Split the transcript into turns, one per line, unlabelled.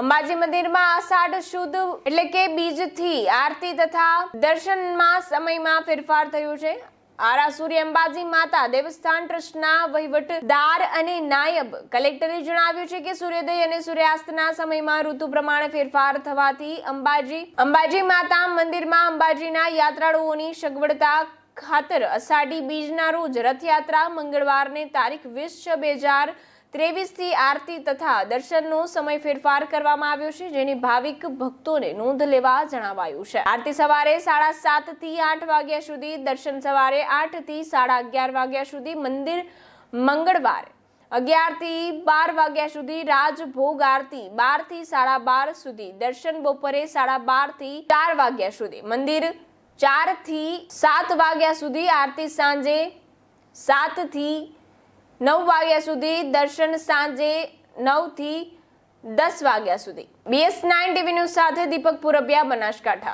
અંબાજી મંદિરમાં આષાઢ શુદ્ધ એટલે કે બીજથી આરતી તથા દર્શનમાં સમયમાં ફેરફાર થયો છે આરાસુરી અંબાજી માતા દેવસ્થાન ટ્રસ્ટના વહીવટદાર અને નાયબ કલેક્ટરે જણાવ્યું છે કે સૂર્યોદય અને સૂર્યાસ્તના સમયમાં ઋતુ પ્રમાણે ફેરફાર થવાથી અંબાજી અંબાજી માતા મંદિરમાં અંબાજીના યાત્રાળુઓની સગવડતા ખાતર અષાઢી બીજના રોજ રથયાત્રા મંગળવારને તારીખ વીસ છ બે હજાર ત્રેવીસથી આરતી તથા દર્શનનો સમય ફેરફાર કરવામાં આવ્યો છે જેની ભાવિક ભક્તોને નોંધ લેવા જણાવાયું છે આરતી સવારે સાડા સાતથી આઠ વાગ્યા સુધી દર્શન સવારે આઠથી સાડા અગિયાર વાગ્યા સુધી મંદિર મંગળવારે અગિયારથી બાર વાગ્યા સુધી રાજભોગ આરતી બારથી સાડા બાર સુધી દર્શન બપોરે સાડા બારથી ચાર વાગ્યા સુધી મંદિર ચારથી સાત વાગ્યા સુધી આરતી સાંજે સાતથી નવ વાગ્યા સુધી દર્શન સાંજે નવથી દસ વાગ્યા સુધી બીએસ નાઇન ટીવી ન્યૂઝ સાથે દીપક પુરબિયા બનાસકાંઠા